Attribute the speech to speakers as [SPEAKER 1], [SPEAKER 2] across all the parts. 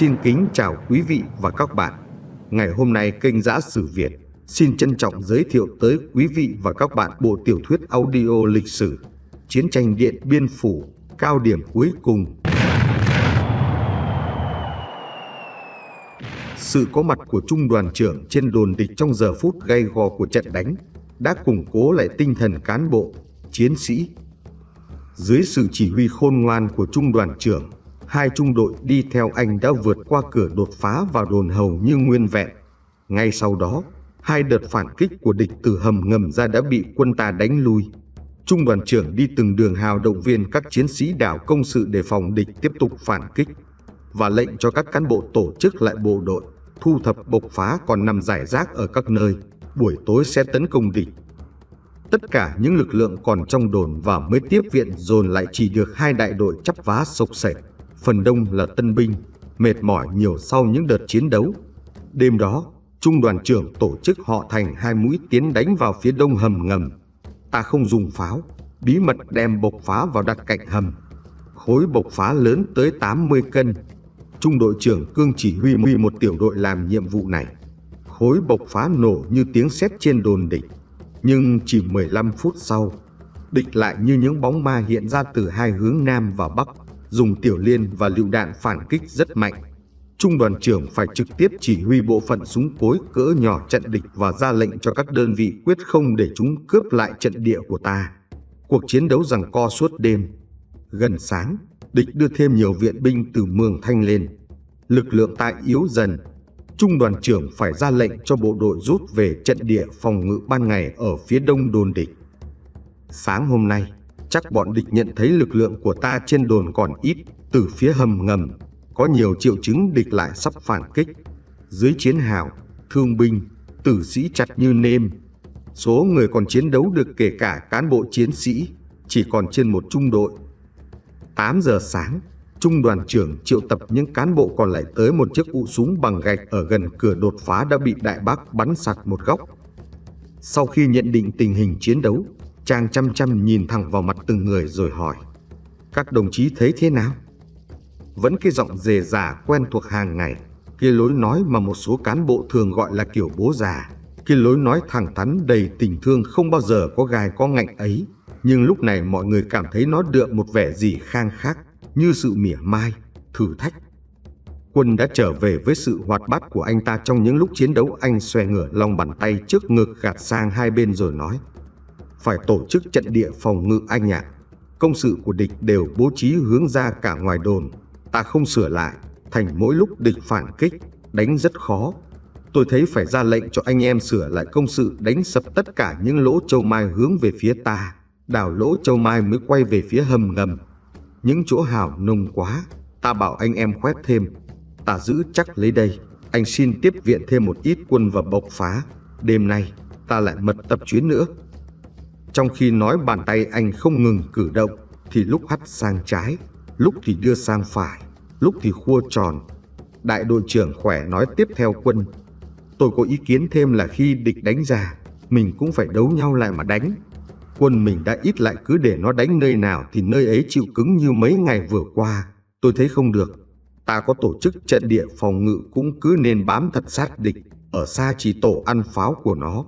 [SPEAKER 1] Xin kính chào quý vị và các bạn. Ngày hôm nay kênh Giã Sử Việt xin trân trọng giới thiệu tới quý vị và các bạn bộ tiểu thuyết audio lịch sử Chiến tranh Điện Biên Phủ cao điểm cuối cùng. Sự có mặt của trung đoàn trưởng trên đồn địch trong giờ phút gay go của trận đánh đã củng cố lại tinh thần cán bộ, chiến sĩ. Dưới sự chỉ huy khôn ngoan của trung đoàn trưởng, hai trung đội đi theo anh đã vượt qua cửa đột phá vào đồn hầu như nguyên vẹn. Ngay sau đó, hai đợt phản kích của địch từ hầm ngầm ra đã bị quân ta đánh lui. Trung đoàn trưởng đi từng đường hào động viên các chiến sĩ đảo công sự để phòng địch tiếp tục phản kích và lệnh cho các cán bộ tổ chức lại bộ đội, thu thập bộc phá còn nằm giải rác ở các nơi, buổi tối sẽ tấn công địch. Tất cả những lực lượng còn trong đồn và mới tiếp viện dồn lại chỉ được hai đại đội chắp vá sộc sệt phần đông là tân binh, mệt mỏi nhiều sau những đợt chiến đấu. Đêm đó, trung đoàn trưởng tổ chức họ thành hai mũi tiến đánh vào phía đông hầm ngầm. Ta không dùng pháo, bí mật đem bộc phá vào đặt cạnh hầm. Khối bộc phá lớn tới 80 cân. Trung đội trưởng Cương chỉ huy một tiểu đội làm nhiệm vụ này. Khối bộc phá nổ như tiếng sét trên đồn địch. Nhưng chỉ 15 phút sau, địch lại như những bóng ma hiện ra từ hai hướng Nam và Bắc dùng tiểu liên và lựu đạn phản kích rất mạnh. Trung đoàn trưởng phải trực tiếp chỉ huy bộ phận súng cối cỡ nhỏ trận địch và ra lệnh cho các đơn vị quyết không để chúng cướp lại trận địa của ta. Cuộc chiến đấu rằng co suốt đêm. Gần sáng, địch đưa thêm nhiều viện binh từ Mường Thanh lên. Lực lượng tại yếu dần. Trung đoàn trưởng phải ra lệnh cho bộ đội rút về trận địa phòng ngự ban ngày ở phía đông đồn địch. Sáng hôm nay, chắc bọn địch nhận thấy lực lượng của ta trên đồn còn ít, từ phía hầm ngầm, có nhiều triệu chứng địch lại sắp phản kích. Dưới chiến hào, thương binh, tử sĩ chặt như nêm. Số người còn chiến đấu được kể cả cán bộ chiến sĩ, chỉ còn trên một trung đội. 8 giờ sáng, trung đoàn trưởng triệu tập những cán bộ còn lại tới một chiếc ụ súng bằng gạch ở gần cửa đột phá đã bị đại bác bắn sạc một góc. Sau khi nhận định tình hình chiến đấu, Chàng chăm chăm nhìn thẳng vào mặt từng người rồi hỏi Các đồng chí thấy thế nào? Vẫn cái giọng dề dà quen thuộc hàng ngày Cái lối nói mà một số cán bộ thường gọi là kiểu bố già Cái lối nói thẳng thắn đầy tình thương không bao giờ có gai có ngạnh ấy Nhưng lúc này mọi người cảm thấy nó đượm một vẻ gì khang khác Như sự mỉa mai, thử thách Quân đã trở về với sự hoạt bát của anh ta trong những lúc chiến đấu anh xòe ngửa lòng bàn tay trước ngực gạt sang hai bên rồi nói phải tổ chức trận địa phòng ngự anh nhạc. Công sự của địch đều bố trí hướng ra cả ngoài đồn, ta không sửa lại, thành mỗi lúc địch phản kích, đánh rất khó. Tôi thấy phải ra lệnh cho anh em sửa lại công sự đánh sập tất cả những lỗ châu mai hướng về phía ta, đào lỗ châu mai mới quay về phía hầm ngầm. Những chỗ hào nông quá, ta bảo anh em khoét thêm, ta giữ chắc lấy đây anh xin tiếp viện thêm một ít quân và bộc phá. Đêm nay, ta lại mật tập chuyến nữa. Trong khi nói bàn tay anh không ngừng cử động, thì lúc hắt sang trái, lúc thì đưa sang phải, lúc thì khua tròn. Đại đội trưởng khỏe nói tiếp theo quân. Tôi có ý kiến thêm là khi địch đánh ra, mình cũng phải đấu nhau lại mà đánh. Quân mình đã ít lại cứ để nó đánh nơi nào thì nơi ấy chịu cứng như mấy ngày vừa qua. Tôi thấy không được. Ta có tổ chức trận địa phòng ngự cũng cứ nên bám thật sát địch, ở xa chỉ tổ ăn pháo của nó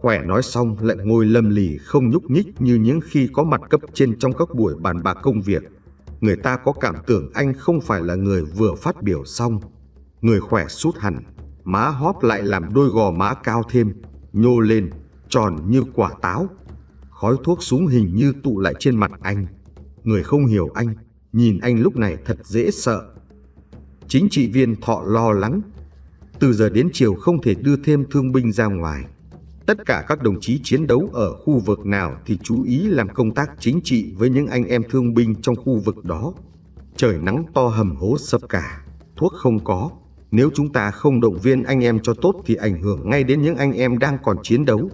[SPEAKER 1] khỏe nói xong lại ngồi lầm lì không nhúc nhích như những khi có mặt cấp trên trong các buổi bàn bạc công việc. Người ta có cảm tưởng anh không phải là người vừa phát biểu xong. Người khỏe sút hẳn, má hóp lại làm đôi gò má cao thêm, nhô lên, tròn như quả táo. Khói thuốc súng hình như tụ lại trên mặt anh. Người không hiểu anh, nhìn anh lúc này thật dễ sợ. Chính trị viên thọ lo lắng. Từ giờ đến chiều không thể đưa thêm thương binh ra ngoài. Tất cả các đồng chí chiến đấu ở khu vực nào thì chú ý làm công tác chính trị với những anh em thương binh trong khu vực đó. Trời nắng to hầm hố sập cả, thuốc không có. Nếu chúng ta không động viên anh em cho tốt thì ảnh hưởng ngay đến những anh em đang còn chiến đấu.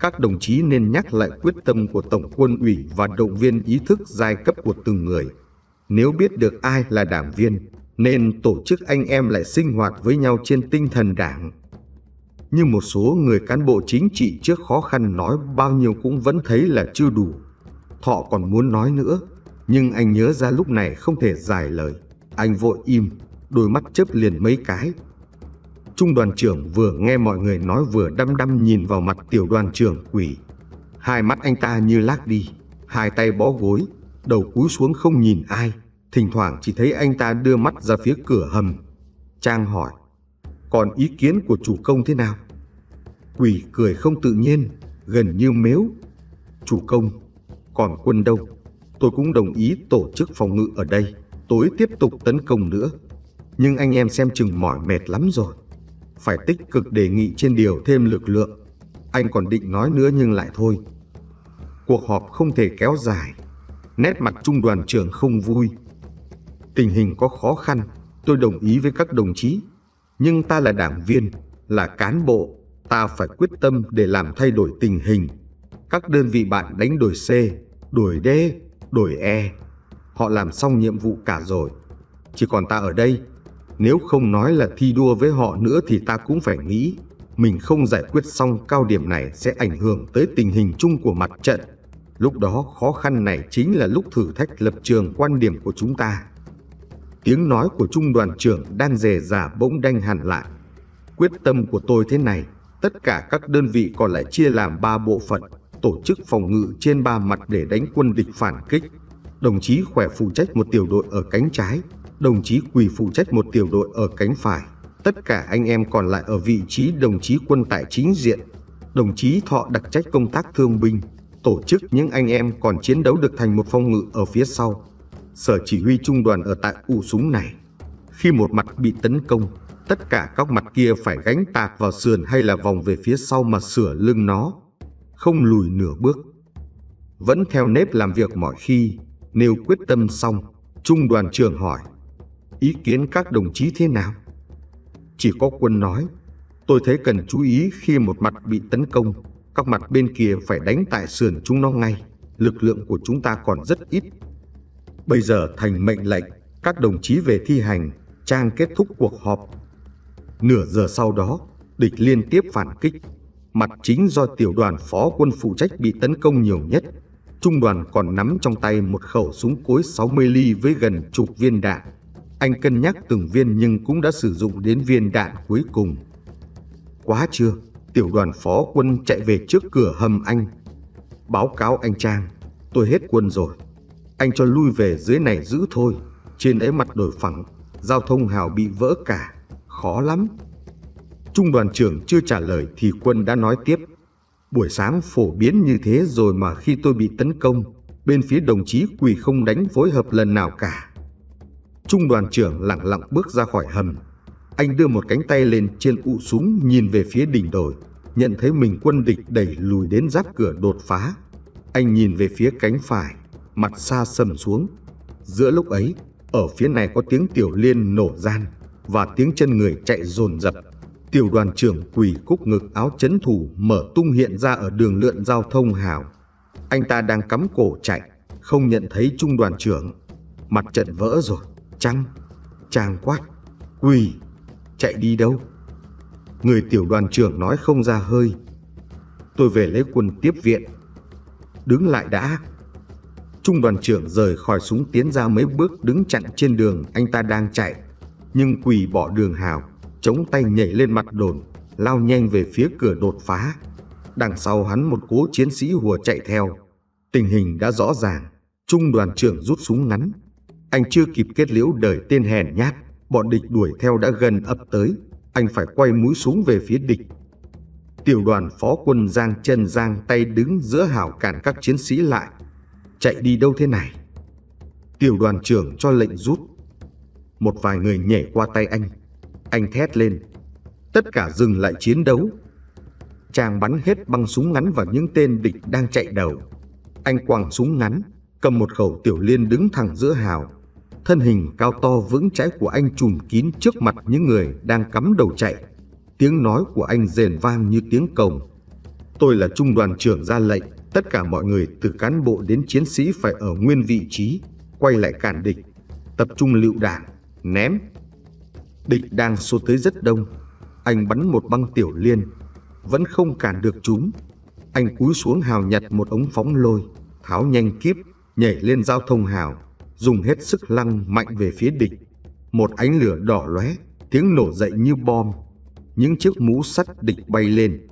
[SPEAKER 1] Các đồng chí nên nhắc lại quyết tâm của Tổng quân ủy và động viên ý thức giai cấp của từng người. Nếu biết được ai là đảng viên, nên tổ chức anh em lại sinh hoạt với nhau trên tinh thần đảng nhưng một số người cán bộ chính trị trước khó khăn nói bao nhiêu cũng vẫn thấy là chưa đủ. Thọ còn muốn nói nữa, nhưng anh nhớ ra lúc này không thể giải lời. Anh vội im, đôi mắt chớp liền mấy cái. Trung đoàn trưởng vừa nghe mọi người nói vừa đăm đăm nhìn vào mặt tiểu đoàn trưởng quỷ. Hai mắt anh ta như lác đi, hai tay bó gối, đầu cúi xuống không nhìn ai. Thỉnh thoảng chỉ thấy anh ta đưa mắt ra phía cửa hầm. Trang hỏi, còn ý kiến của chủ công thế nào? Quỷ cười không tự nhiên, gần như mếu. Chủ công, còn quân đâu? Tôi cũng đồng ý tổ chức phòng ngự ở đây, tối tiếp tục tấn công nữa. Nhưng anh em xem chừng mỏi mệt lắm rồi. Phải tích cực đề nghị trên điều thêm lực lượng. Anh còn định nói nữa nhưng lại thôi. Cuộc họp không thể kéo dài. Nét mặt trung đoàn trưởng không vui. Tình hình có khó khăn, tôi đồng ý với các đồng chí nhưng ta là đảng viên, là cán bộ, ta phải quyết tâm để làm thay đổi tình hình. Các đơn vị bạn đánh đổi C, đổi D, đổi E. Họ làm xong nhiệm vụ cả rồi. Chỉ còn ta ở đây, nếu không nói là thi đua với họ nữa thì ta cũng phải nghĩ mình không giải quyết xong cao điểm này sẽ ảnh hưởng tới tình hình chung của mặt trận. Lúc đó khó khăn này chính là lúc thử thách lập trường quan điểm của chúng ta. Tiếng nói của trung đoàn trưởng đang rề rả bỗng đanh hẳn lại. Quyết tâm của tôi thế này, tất cả các đơn vị còn lại chia làm ba bộ phận, tổ chức phòng ngự trên ba mặt để đánh quân địch phản kích. Đồng chí khỏe phụ trách một tiểu đội ở cánh trái, đồng chí quỳ phụ trách một tiểu đội ở cánh phải. Tất cả anh em còn lại ở vị trí đồng chí quân tại chính diện. Đồng chí thọ đặc trách công tác thương binh, tổ chức những anh em còn chiến đấu được thành một phòng ngự ở phía sau, sở chỉ huy trung đoàn ở tại U Súng này. Khi một mặt bị tấn công, tất cả các mặt kia phải gánh tạc vào sườn hay là vòng về phía sau mà sửa lưng nó, không lùi nửa bước. Vẫn theo nếp làm việc mọi khi, nêu quyết tâm xong, trung đoàn trưởng hỏi, ý kiến các đồng chí thế nào? Chỉ có quân nói, tôi thấy cần chú ý khi một mặt bị tấn công, các mặt bên kia phải đánh tại sườn chúng nó ngay. Lực lượng của chúng ta còn rất ít Bây giờ thành mệnh lệnh, các đồng chí về thi hành, Trang kết thúc cuộc họp. Nửa giờ sau đó, địch liên tiếp phản kích. Mặt chính do tiểu đoàn phó quân phụ trách bị tấn công nhiều nhất. Trung đoàn còn nắm trong tay một khẩu súng cối 60 ly với gần chục viên đạn. Anh cân nhắc từng viên nhưng cũng đã sử dụng đến viên đạn cuối cùng. Quá chưa, tiểu đoàn phó quân chạy về trước cửa hầm anh. Báo cáo anh Trang, tôi hết quân rồi. Anh cho lui về dưới này giữ thôi, trên ấy mặt đổi phẳng, giao thông hào bị vỡ cả, khó lắm. Trung đoàn trưởng chưa trả lời thì quân đã nói tiếp. Buổi sáng phổ biến như thế rồi mà khi tôi bị tấn công, bên phía đồng chí quỳ không đánh phối hợp lần nào cả. Trung đoàn trưởng lặng lặng bước ra khỏi hầm. Anh đưa một cánh tay lên trên ụ súng nhìn về phía đỉnh đồi, nhận thấy mình quân địch đẩy lùi đến giáp cửa đột phá. Anh nhìn về phía cánh phải, mặt xa sầm xuống. Giữa lúc ấy, ở phía này có tiếng tiểu liên nổ gian và tiếng chân người chạy dồn dập. Tiểu đoàn trưởng quỳ cúc ngực áo chấn thủ mở tung hiện ra ở đường lượn giao thông hào. Anh ta đang cắm cổ chạy, không nhận thấy trung đoàn trưởng. Mặt trận vỡ rồi, chăng, trang quát, quỳ, chạy đi đâu? Người tiểu đoàn trưởng nói không ra hơi. Tôi về lấy quân tiếp viện. Đứng lại đã, Trung đoàn trưởng rời khỏi súng tiến ra mấy bước đứng chặn trên đường anh ta đang chạy, nhưng quỳ bỏ đường hào, chống tay nhảy lên mặt đồn, lao nhanh về phía cửa đột phá. Đằng sau hắn một cố chiến sĩ hùa chạy theo. Tình hình đã rõ ràng, trung đoàn trưởng rút súng ngắn. Anh chưa kịp kết liễu đời tên hèn nhát, bọn địch đuổi theo đã gần ập tới, anh phải quay mũi súng về phía địch. Tiểu đoàn phó quân Giang chân Giang tay đứng giữa hảo cản các chiến sĩ lại, chạy đi đâu thế này? Tiểu đoàn trưởng cho lệnh rút. Một vài người nhảy qua tay anh. Anh thét lên. Tất cả dừng lại chiến đấu. Chàng bắn hết băng súng ngắn vào những tên địch đang chạy đầu. Anh quàng súng ngắn, cầm một khẩu tiểu liên đứng thẳng giữa hào. Thân hình cao to vững chãi của anh trùm kín trước mặt những người đang cắm đầu chạy. Tiếng nói của anh rền vang như tiếng cồng. Tôi là trung đoàn trưởng ra lệnh Tất cả mọi người từ cán bộ đến chiến sĩ phải ở nguyên vị trí, quay lại cản địch, tập trung lựu đạn, ném. Địch đang xô tới rất đông, anh bắn một băng tiểu liên, vẫn không cản được chúng. Anh cúi xuống hào nhặt một ống phóng lôi, tháo nhanh kiếp, nhảy lên giao thông hào, dùng hết sức lăng mạnh về phía địch. Một ánh lửa đỏ lóe, tiếng nổ dậy như bom. Những chiếc mũ sắt địch bay lên,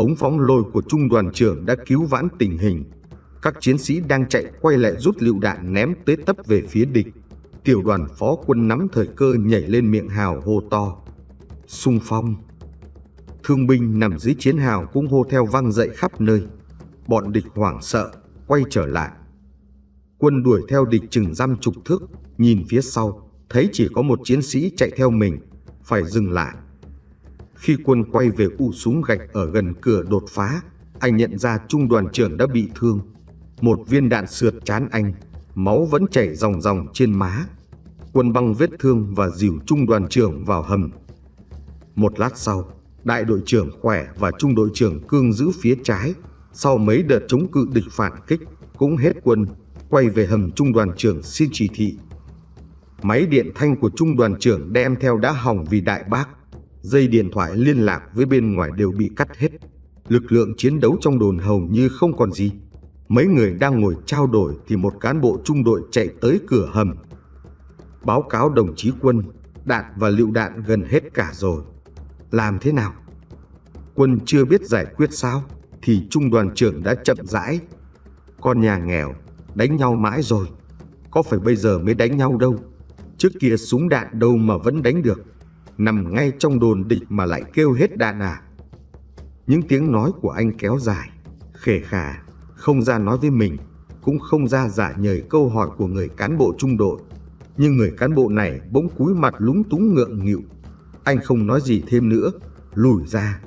[SPEAKER 1] ống phóng lôi của trung đoàn trưởng đã cứu vãn tình hình. Các chiến sĩ đang chạy quay lại rút lựu đạn ném tới tấp về phía địch. Tiểu đoàn phó quân nắm thời cơ nhảy lên miệng hào hô to. Xung phong. Thương binh nằm dưới chiến hào cũng hô theo vang dậy khắp nơi. Bọn địch hoảng sợ, quay trở lại. Quân đuổi theo địch chừng dăm chục thước, nhìn phía sau, thấy chỉ có một chiến sĩ chạy theo mình, phải dừng lại khi quân quay về khu súng gạch ở gần cửa đột phá, anh nhận ra trung đoàn trưởng đã bị thương. Một viên đạn sượt chán anh, máu vẫn chảy ròng ròng trên má. Quân băng vết thương và dìu trung đoàn trưởng vào hầm. Một lát sau, đại đội trưởng khỏe và trung đội trưởng cương giữ phía trái. Sau mấy đợt chống cự địch phản kích, cũng hết quân, quay về hầm trung đoàn trưởng xin chỉ thị. Máy điện thanh của trung đoàn trưởng đem theo đã hỏng vì đại bác dây điện thoại liên lạc với bên ngoài đều bị cắt hết. Lực lượng chiến đấu trong đồn hầu như không còn gì. Mấy người đang ngồi trao đổi thì một cán bộ trung đội chạy tới cửa hầm. Báo cáo đồng chí quân, đạn và lựu đạn gần hết cả rồi. Làm thế nào? Quân chưa biết giải quyết sao thì trung đoàn trưởng đã chậm rãi. Con nhà nghèo, đánh nhau mãi rồi. Có phải bây giờ mới đánh nhau đâu. Trước kia súng đạn đâu mà vẫn đánh được nằm ngay trong đồn địch mà lại kêu hết đạn à. Những tiếng nói của anh kéo dài, khề khà, không ra nói với mình, cũng không ra giả nhời câu hỏi của người cán bộ trung đội. Nhưng người cán bộ này bỗng cúi mặt lúng túng ngượng nghịu. Anh không nói gì thêm nữa, lùi ra.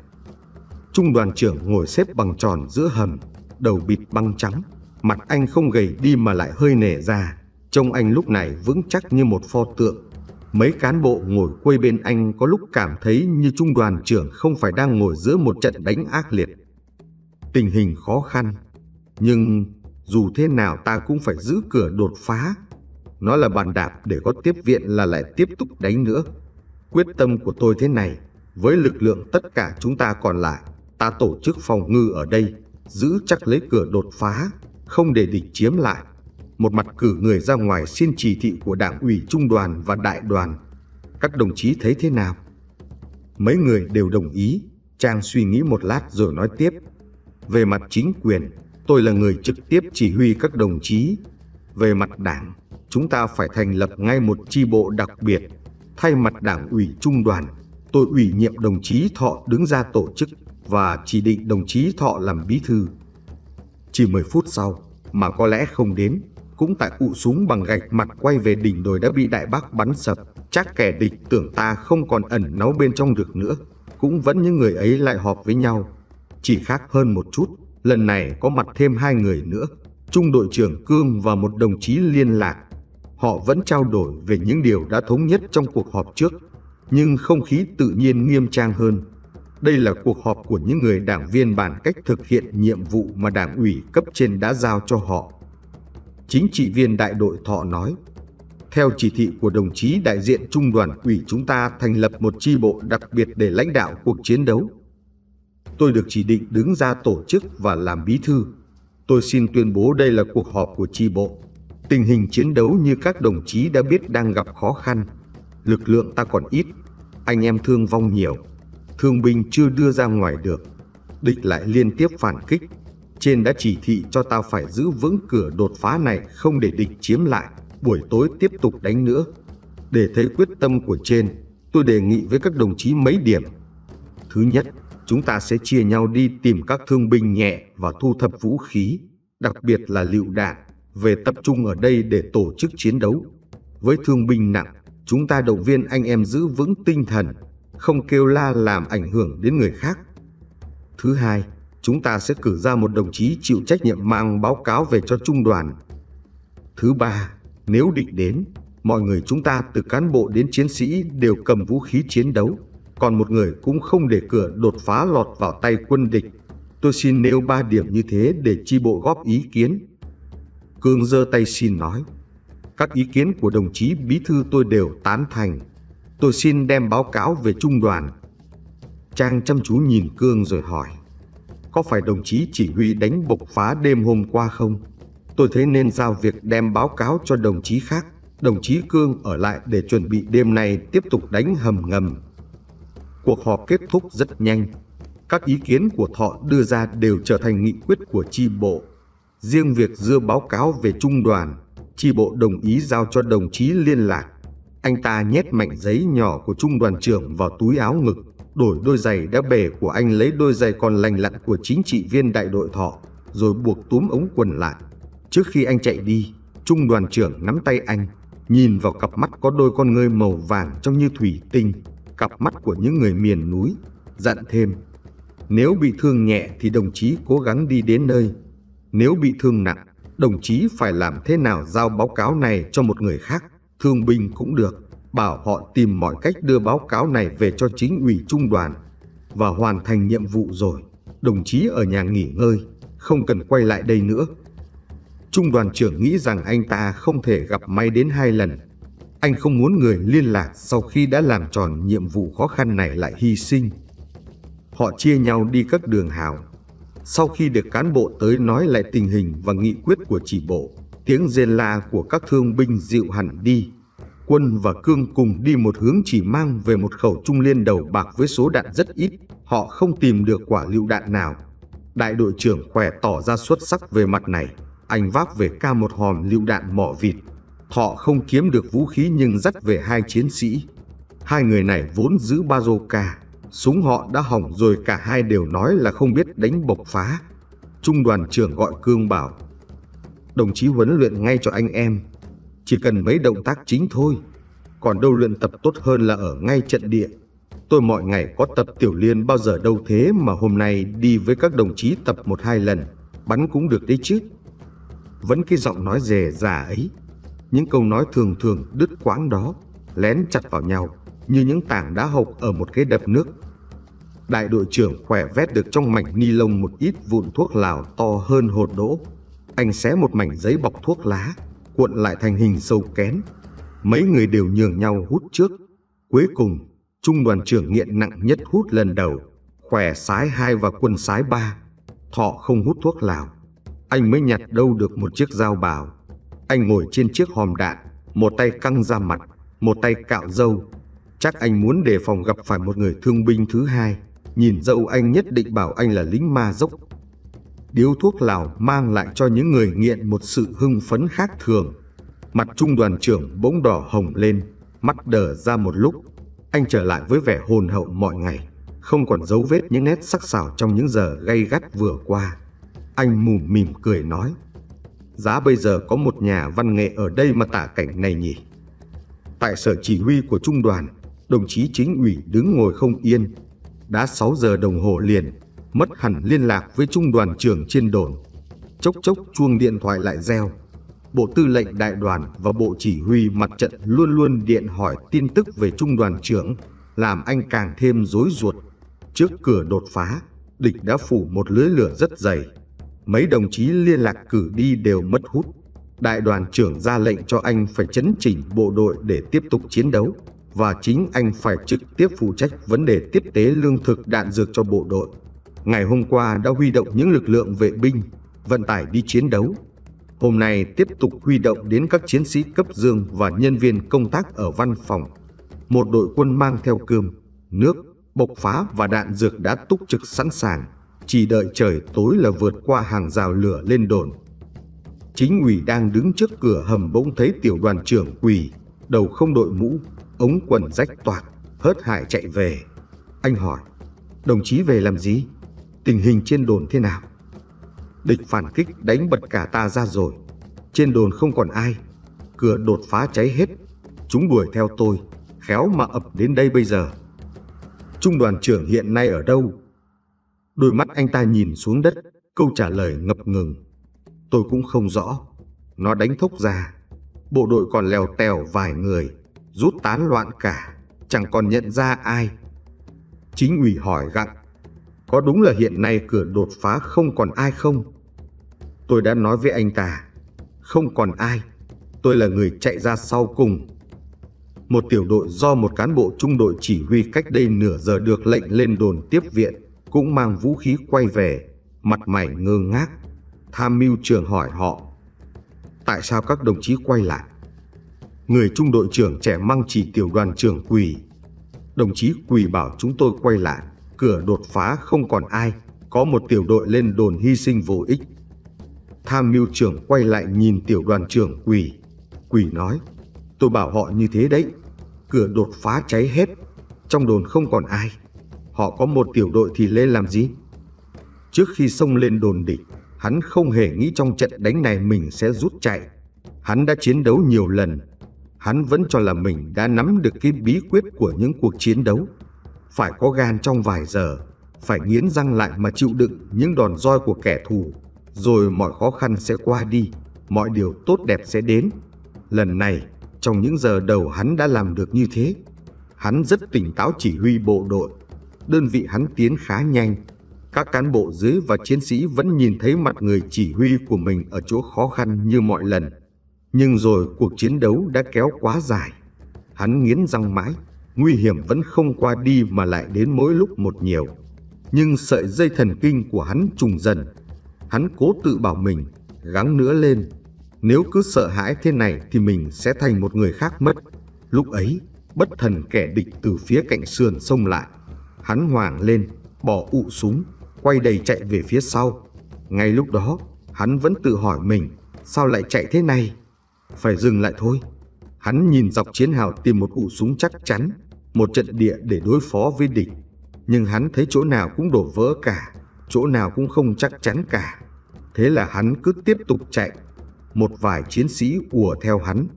[SPEAKER 1] Trung đoàn trưởng ngồi xếp bằng tròn giữa hầm, đầu bịt băng trắng. Mặt anh không gầy đi mà lại hơi nể ra, trông anh lúc này vững chắc như một pho tượng mấy cán bộ ngồi quây bên anh có lúc cảm thấy như trung đoàn trưởng không phải đang ngồi giữa một trận đánh ác liệt. Tình hình khó khăn, nhưng dù thế nào ta cũng phải giữ cửa đột phá. Nó là bàn đạp để có tiếp viện là lại tiếp tục đánh nữa. Quyết tâm của tôi thế này, với lực lượng tất cả chúng ta còn lại, ta tổ chức phòng ngư ở đây, giữ chắc lấy cửa đột phá, không để địch chiếm lại một mặt cử người ra ngoài xin chỉ thị của đảng ủy trung đoàn và đại đoàn. Các đồng chí thấy thế nào? Mấy người đều đồng ý, Trang suy nghĩ một lát rồi nói tiếp. Về mặt chính quyền, tôi là người trực tiếp chỉ huy các đồng chí. Về mặt đảng, chúng ta phải thành lập ngay một chi bộ đặc biệt. Thay mặt đảng ủy trung đoàn, tôi ủy nhiệm đồng chí Thọ đứng ra tổ chức và chỉ định đồng chí Thọ làm bí thư. Chỉ 10 phút sau, mà có lẽ không đến, cũng tại ụ súng bằng gạch mặt quay về đỉnh đồi đã bị đại bác bắn sập, chắc kẻ địch tưởng ta không còn ẩn náu bên trong được nữa, cũng vẫn những người ấy lại họp với nhau. Chỉ khác hơn một chút, lần này có mặt thêm hai người nữa, trung đội trưởng Cương và một đồng chí liên lạc. Họ vẫn trao đổi về những điều đã thống nhất trong cuộc họp trước, nhưng không khí tự nhiên nghiêm trang hơn. Đây là cuộc họp của những người đảng viên bàn cách thực hiện nhiệm vụ mà đảng ủy cấp trên đã giao cho họ chính trị viên đại đội thọ nói. Theo chỉ thị của đồng chí đại diện trung đoàn ủy chúng ta thành lập một chi bộ đặc biệt để lãnh đạo cuộc chiến đấu. Tôi được chỉ định đứng ra tổ chức và làm bí thư. Tôi xin tuyên bố đây là cuộc họp của chi bộ. Tình hình chiến đấu như các đồng chí đã biết đang gặp khó khăn. Lực lượng ta còn ít, anh em thương vong nhiều. Thương binh chưa đưa ra ngoài được. Địch lại liên tiếp phản kích, trên đã chỉ thị cho tao phải giữ vững cửa đột phá này không để địch chiếm lại, buổi tối tiếp tục đánh nữa. Để thấy quyết tâm của trên, tôi đề nghị với các đồng chí mấy điểm. Thứ nhất, chúng ta sẽ chia nhau đi tìm các thương binh nhẹ và thu thập vũ khí, đặc biệt là lựu đạn, về tập trung ở đây để tổ chức chiến đấu. Với thương binh nặng, chúng ta động viên anh em giữ vững tinh thần, không kêu la làm ảnh hưởng đến người khác. Thứ hai, chúng ta sẽ cử ra một đồng chí chịu trách nhiệm mang báo cáo về cho trung đoàn. Thứ ba, nếu địch đến, mọi người chúng ta từ cán bộ đến chiến sĩ đều cầm vũ khí chiến đấu, còn một người cũng không để cửa đột phá lọt vào tay quân địch. Tôi xin nêu ba điểm như thế để chi bộ góp ý kiến. Cương giơ tay xin nói, các ý kiến của đồng chí bí thư tôi đều tán thành. Tôi xin đem báo cáo về trung đoàn. Trang chăm chú nhìn Cương rồi hỏi có phải đồng chí chỉ huy đánh bộc phá đêm hôm qua không? Tôi thấy nên giao việc đem báo cáo cho đồng chí khác, đồng chí Cương ở lại để chuẩn bị đêm nay tiếp tục đánh hầm ngầm. Cuộc họp kết thúc rất nhanh. Các ý kiến của Thọ đưa ra đều trở thành nghị quyết của chi bộ. Riêng việc dưa báo cáo về trung đoàn, chi bộ đồng ý giao cho đồng chí liên lạc. Anh ta nhét mảnh giấy nhỏ của trung đoàn trưởng vào túi áo ngực đổi đôi giày đã bể của anh lấy đôi giày còn lành lặn của chính trị viên đại đội thọ, rồi buộc túm ống quần lại. Trước khi anh chạy đi, trung đoàn trưởng nắm tay anh, nhìn vào cặp mắt có đôi con ngươi màu vàng trông như thủy tinh, cặp mắt của những người miền núi, dặn thêm. Nếu bị thương nhẹ thì đồng chí cố gắng đi đến nơi. Nếu bị thương nặng, đồng chí phải làm thế nào giao báo cáo này cho một người khác, thương binh cũng được bảo họ tìm mọi cách đưa báo cáo này về cho chính ủy trung đoàn và hoàn thành nhiệm vụ rồi. Đồng chí ở nhà nghỉ ngơi, không cần quay lại đây nữa. Trung đoàn trưởng nghĩ rằng anh ta không thể gặp may đến hai lần. Anh không muốn người liên lạc sau khi đã làm tròn nhiệm vụ khó khăn này lại hy sinh. Họ chia nhau đi các đường hào. Sau khi được cán bộ tới nói lại tình hình và nghị quyết của chỉ bộ, tiếng rên la của các thương binh dịu hẳn đi. Quân và Cương cùng đi một hướng chỉ mang về một khẩu trung liên đầu bạc với số đạn rất ít, họ không tìm được quả lựu đạn nào. Đại đội trưởng khỏe tỏ ra xuất sắc về mặt này, anh vác về ca một hòm lựu đạn mỏ vịt. Họ không kiếm được vũ khí nhưng dắt về hai chiến sĩ. Hai người này vốn giữ bazooka, súng họ đã hỏng rồi cả hai đều nói là không biết đánh bộc phá. Trung đoàn trưởng gọi Cương bảo, đồng chí huấn luyện ngay cho anh em, chỉ cần mấy động tác chính thôi. Còn đâu luyện tập tốt hơn là ở ngay trận địa. Tôi mọi ngày có tập tiểu liên bao giờ đâu thế mà hôm nay đi với các đồng chí tập một hai lần, bắn cũng được đấy chứ. Vẫn cái giọng nói rề giả ấy, những câu nói thường thường đứt quãng đó, lén chặt vào nhau như những tảng đá hộc ở một cái đập nước. Đại đội trưởng khỏe vét được trong mảnh ni lông một ít vụn thuốc lào to hơn hột đỗ. Anh xé một mảnh giấy bọc thuốc lá, cuộn lại thành hình sâu kén. Mấy người đều nhường nhau hút trước. Cuối cùng, trung đoàn trưởng nghiện nặng nhất hút lần đầu, khỏe sái 2 và quân sái 3. Thọ không hút thuốc lào. Anh mới nhặt đâu được một chiếc dao bào. Anh ngồi trên chiếc hòm đạn, một tay căng ra mặt, một tay cạo dâu. Chắc anh muốn đề phòng gặp phải một người thương binh thứ hai. Nhìn dâu anh nhất định bảo anh là lính ma dốc điếu thuốc Lào mang lại cho những người nghiện một sự hưng phấn khác thường. Mặt trung đoàn trưởng bỗng đỏ hồng lên, mắt đờ ra một lúc. Anh trở lại với vẻ hồn hậu mọi ngày, không còn dấu vết những nét sắc sảo trong những giờ gay gắt vừa qua. Anh mùm mỉm cười nói, giá bây giờ có một nhà văn nghệ ở đây mà tả cảnh này nhỉ. Tại sở chỉ huy của trung đoàn, đồng chí chính ủy đứng ngồi không yên, đã 6 giờ đồng hồ liền mất hẳn liên lạc với trung đoàn trưởng trên đồn. Chốc chốc chuông điện thoại lại reo. Bộ tư lệnh đại đoàn và bộ chỉ huy mặt trận luôn luôn điện hỏi tin tức về trung đoàn trưởng, làm anh càng thêm rối ruột. Trước cửa đột phá, địch đã phủ một lưới lửa rất dày. Mấy đồng chí liên lạc cử đi đều mất hút. Đại đoàn trưởng ra lệnh cho anh phải chấn chỉnh bộ đội để tiếp tục chiến đấu và chính anh phải trực tiếp phụ trách vấn đề tiếp tế lương thực đạn dược cho bộ đội ngày hôm qua đã huy động những lực lượng vệ binh, vận tải đi chiến đấu. Hôm nay tiếp tục huy động đến các chiến sĩ cấp dương và nhân viên công tác ở văn phòng. Một đội quân mang theo cơm, nước, bộc phá và đạn dược đã túc trực sẵn sàng, chỉ đợi trời tối là vượt qua hàng rào lửa lên đồn. Chính ủy đang đứng trước cửa hầm bỗng thấy tiểu đoàn trưởng quỳ, đầu không đội mũ, ống quần rách toạc, hớt hải chạy về. Anh hỏi, đồng chí về làm gì? tình hình trên đồn thế nào. Địch phản kích đánh bật cả ta ra rồi, trên đồn không còn ai, cửa đột phá cháy hết, chúng đuổi theo tôi, khéo mà ập đến đây bây giờ. Trung đoàn trưởng hiện nay ở đâu? Đôi mắt anh ta nhìn xuống đất, câu trả lời ngập ngừng. Tôi cũng không rõ. Nó đánh thốc ra. Bộ đội còn lèo tèo vài người, rút tán loạn cả, chẳng còn nhận ra ai. Chính ủy hỏi gặng, có đúng là hiện nay cửa đột phá không còn ai không? Tôi đã nói với anh ta, không còn ai, tôi là người chạy ra sau cùng. Một tiểu đội do một cán bộ trung đội chỉ huy cách đây nửa giờ được lệnh lên đồn tiếp viện, cũng mang vũ khí quay về, mặt mày ngơ ngác. Tham mưu trưởng hỏi họ, tại sao các đồng chí quay lại? Người trung đội trưởng trẻ mang chỉ tiểu đoàn trưởng quỳ. Đồng chí quỳ bảo chúng tôi quay lại cửa đột phá không còn ai, có một tiểu đội lên đồn hy sinh vô ích. Tham mưu trưởng quay lại nhìn tiểu đoàn trưởng Quỷ. Quỷ nói, tôi bảo họ như thế đấy, cửa đột phá cháy hết, trong đồn không còn ai. Họ có một tiểu đội thì lên làm gì? Trước khi xông lên đồn địch, hắn không hề nghĩ trong trận đánh này mình sẽ rút chạy. Hắn đã chiến đấu nhiều lần, hắn vẫn cho là mình đã nắm được cái bí quyết của những cuộc chiến đấu phải có gan trong vài giờ, phải nghiến răng lại mà chịu đựng những đòn roi của kẻ thù, rồi mọi khó khăn sẽ qua đi, mọi điều tốt đẹp sẽ đến. Lần này, trong những giờ đầu hắn đã làm được như thế. Hắn rất tỉnh táo chỉ huy bộ đội, đơn vị hắn tiến khá nhanh. Các cán bộ dưới và chiến sĩ vẫn nhìn thấy mặt người chỉ huy của mình ở chỗ khó khăn như mọi lần. Nhưng rồi cuộc chiến đấu đã kéo quá dài. Hắn nghiến răng mãi, nguy hiểm vẫn không qua đi mà lại đến mỗi lúc một nhiều. Nhưng sợi dây thần kinh của hắn trùng dần. Hắn cố tự bảo mình, gắng nữa lên. Nếu cứ sợ hãi thế này thì mình sẽ thành một người khác mất. Lúc ấy, bất thần kẻ địch từ phía cạnh sườn xông lại. Hắn hoảng lên, bỏ ụ súng, quay đầy chạy về phía sau. Ngay lúc đó, hắn vẫn tự hỏi mình, sao lại chạy thế này? Phải dừng lại thôi. Hắn nhìn dọc chiến hào tìm một ụ súng chắc chắn, một trận địa để đối phó với địch, nhưng hắn thấy chỗ nào cũng đổ vỡ cả, chỗ nào cũng không chắc chắn cả. Thế là hắn cứ tiếp tục chạy, một vài chiến sĩ ùa theo hắn.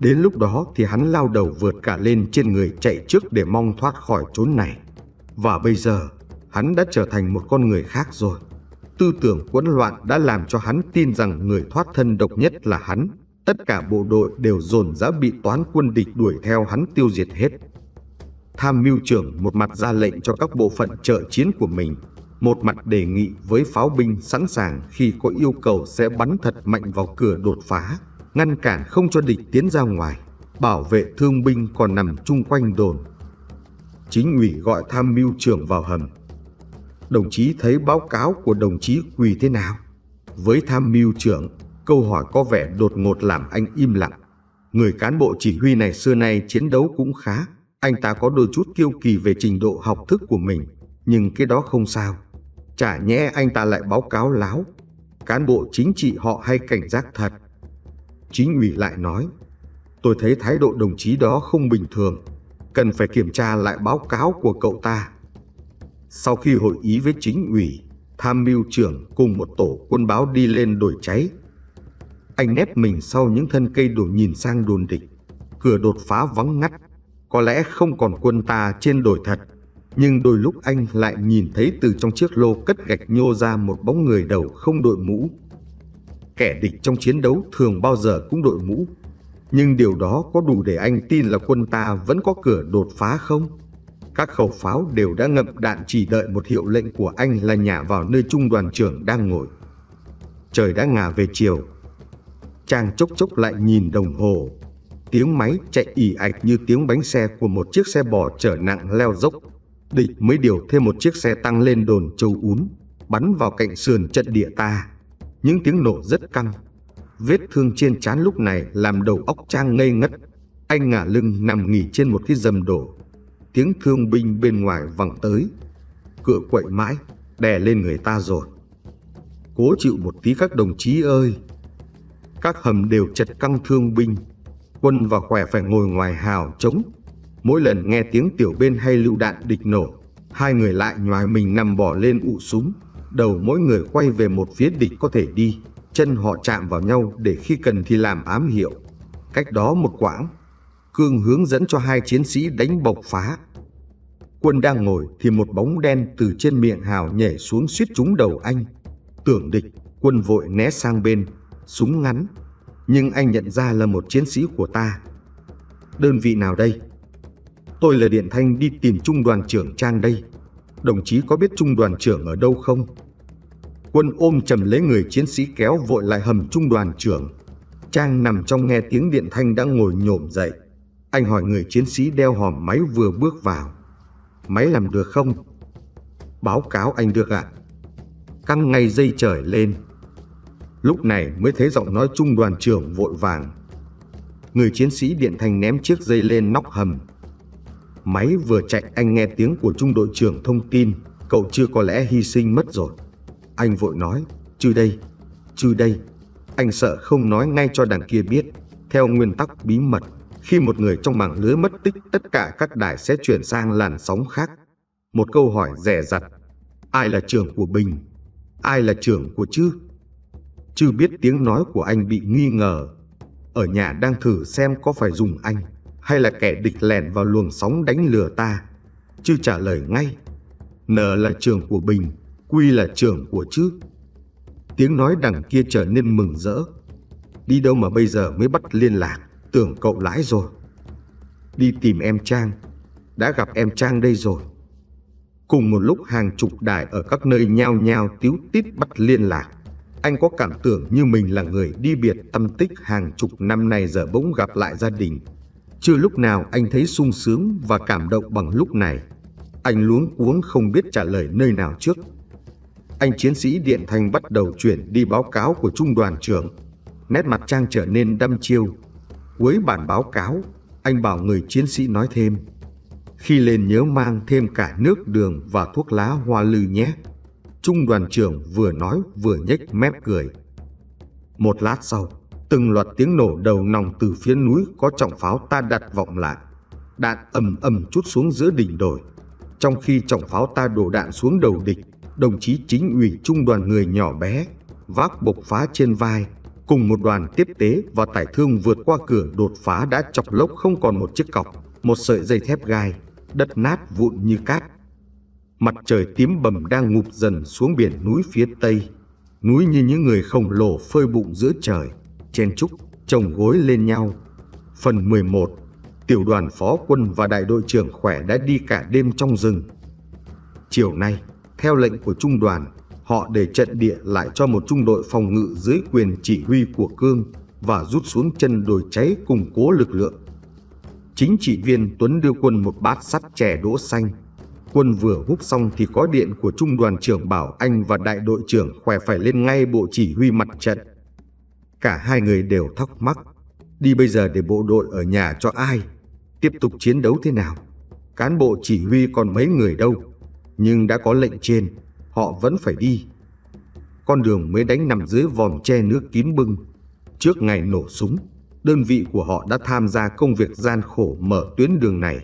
[SPEAKER 1] Đến lúc đó thì hắn lao đầu vượt cả lên trên người chạy trước để mong thoát khỏi chốn này. Và bây giờ, hắn đã trở thành một con người khác rồi. Tư tưởng hỗn loạn đã làm cho hắn tin rằng người thoát thân độc nhất là hắn. Tất cả bộ đội đều dồn dã bị toán quân địch đuổi theo hắn tiêu diệt hết tham mưu trưởng một mặt ra lệnh cho các bộ phận trợ chiến của mình, một mặt đề nghị với pháo binh sẵn sàng khi có yêu cầu sẽ bắn thật mạnh vào cửa đột phá, ngăn cản không cho địch tiến ra ngoài, bảo vệ thương binh còn nằm chung quanh đồn. Chính ủy gọi tham mưu trưởng vào hầm. Đồng chí thấy báo cáo của đồng chí Quỳ thế nào? Với tham mưu trưởng, câu hỏi có vẻ đột ngột làm anh im lặng. Người cán bộ chỉ huy này xưa nay chiến đấu cũng khá, anh ta có đôi chút kiêu kỳ về trình độ học thức của mình, nhưng cái đó không sao. Chả nhẽ anh ta lại báo cáo láo, cán bộ chính trị họ hay cảnh giác thật. Chính ủy lại nói, tôi thấy thái độ đồng chí đó không bình thường, cần phải kiểm tra lại báo cáo của cậu ta. Sau khi hội ý với chính ủy, tham mưu trưởng cùng một tổ quân báo đi lên đồi cháy. Anh nép mình sau những thân cây đổ nhìn sang đồn địch, cửa đột phá vắng ngắt, có lẽ không còn quân ta trên đồi thật, nhưng đôi lúc anh lại nhìn thấy từ trong chiếc lô cất gạch nhô ra một bóng người đầu không đội mũ. Kẻ địch trong chiến đấu thường bao giờ cũng đội mũ, nhưng điều đó có đủ để anh tin là quân ta vẫn có cửa đột phá không? Các khẩu pháo đều đã ngậm đạn chỉ đợi một hiệu lệnh của anh là nhả vào nơi trung đoàn trưởng đang ngồi. Trời đã ngả về chiều. Trang chốc chốc lại nhìn đồng hồ, tiếng máy chạy ỉ ạch như tiếng bánh xe của một chiếc xe bò chở nặng leo dốc. Địch mới điều thêm một chiếc xe tăng lên đồn châu ún, bắn vào cạnh sườn trận địa ta. Những tiếng nổ rất căng. Vết thương trên trán lúc này làm đầu óc Trang ngây ngất. Anh ngả lưng nằm nghỉ trên một cái dầm đổ. Tiếng thương binh bên ngoài vẳng tới. Cửa quậy mãi, đè lên người ta rồi. Cố chịu một tí các đồng chí ơi. Các hầm đều chật căng thương binh quân và khỏe phải ngồi ngoài hào trống. Mỗi lần nghe tiếng tiểu bên hay lựu đạn địch nổ, hai người lại nhòi mình nằm bỏ lên ụ súng, đầu mỗi người quay về một phía địch có thể đi, chân họ chạm vào nhau để khi cần thì làm ám hiệu. Cách đó một quãng, Cương hướng dẫn cho hai chiến sĩ đánh bộc phá. Quân đang ngồi thì một bóng đen từ trên miệng hào nhảy xuống suýt trúng đầu anh. Tưởng địch, quân vội né sang bên, súng ngắn, nhưng anh nhận ra là một chiến sĩ của ta. Đơn vị nào đây? Tôi là Điện Thanh đi tìm trung đoàn trưởng Trang đây. Đồng chí có biết trung đoàn trưởng ở đâu không? Quân ôm chầm lấy người chiến sĩ kéo vội lại hầm trung đoàn trưởng. Trang nằm trong nghe tiếng Điện Thanh đã ngồi nhổm dậy. Anh hỏi người chiến sĩ đeo hòm máy vừa bước vào. Máy làm được không? Báo cáo anh được ạ. À? Căng ngay dây trời lên. Lúc này mới thấy giọng nói chung đoàn trưởng vội vàng. Người chiến sĩ điện thanh ném chiếc dây lên nóc hầm. Máy vừa chạy anh nghe tiếng của trung đội trưởng thông tin, cậu chưa có lẽ hy sinh mất rồi. Anh vội nói, chứ đây, chứ đây. Anh sợ không nói ngay cho đằng kia biết, theo nguyên tắc bí mật khi một người trong mạng lưới mất tích tất cả các đài sẽ chuyển sang làn sóng khác một câu hỏi rẻ rặt ai là trưởng của bình ai là trưởng của chứ chứ biết tiếng nói của anh bị nghi ngờ. Ở nhà đang thử xem có phải dùng anh hay là kẻ địch lẻn vào luồng sóng đánh lừa ta. Chứ trả lời ngay. N là trường của Bình, Quy là trường của chứ. Tiếng nói đằng kia trở nên mừng rỡ. Đi đâu mà bây giờ mới bắt liên lạc, tưởng cậu lãi rồi. Đi tìm em Trang, đã gặp em Trang đây rồi. Cùng một lúc hàng chục đài ở các nơi nhao nhao tiếu tít bắt liên lạc anh có cảm tưởng như mình là người đi biệt tâm tích hàng chục năm nay giờ bỗng gặp lại gia đình. Chưa lúc nào anh thấy sung sướng và cảm động bằng lúc này. Anh luống cuống không biết trả lời nơi nào trước. Anh chiến sĩ Điện Thanh bắt đầu chuyển đi báo cáo của trung đoàn trưởng. Nét mặt Trang trở nên đăm chiêu. Cuối bản báo cáo, anh bảo người chiến sĩ nói thêm. Khi lên nhớ mang thêm cả nước đường và thuốc lá hoa lư nhé. Trung đoàn trưởng vừa nói vừa nhếch mép cười. Một lát sau, từng loạt tiếng nổ đầu nòng từ phía núi có trọng pháo ta đặt vọng lại. Đạn ầm ầm chút xuống giữa đỉnh đồi. Trong khi trọng pháo ta đổ đạn xuống đầu địch, đồng chí chính ủy trung đoàn người nhỏ bé, vác bộc phá trên vai, cùng một đoàn tiếp tế và tải thương vượt qua cửa đột phá đã chọc lốc không còn một chiếc cọc, một sợi dây thép gai, đất nát vụn như cát. Mặt trời tím bầm đang ngụp dần xuống biển núi phía tây. Núi như những người khổng lồ phơi bụng giữa trời, chen trúc, chồng gối lên nhau. Phần 11 Tiểu đoàn phó quân và đại đội trưởng khỏe đã đi cả đêm trong rừng. Chiều nay, theo lệnh của trung đoàn, họ để trận địa lại cho một trung đội phòng ngự dưới quyền chỉ huy của Cương và rút xuống chân đồi cháy củng cố lực lượng. Chính trị viên Tuấn đưa quân một bát sắt chè đỗ xanh Quân vừa hút xong thì có điện của trung đoàn trưởng Bảo Anh và đại đội trưởng khỏe phải lên ngay bộ chỉ huy mặt trận. Cả hai người đều thắc mắc, đi bây giờ để bộ đội ở nhà cho ai, tiếp tục chiến đấu thế nào. Cán bộ chỉ huy còn mấy người đâu, nhưng đã có lệnh trên, họ vẫn phải đi. Con đường mới đánh nằm dưới vòm che nước kín bưng. Trước ngày nổ súng, đơn vị của họ đã tham gia công việc gian khổ mở tuyến đường này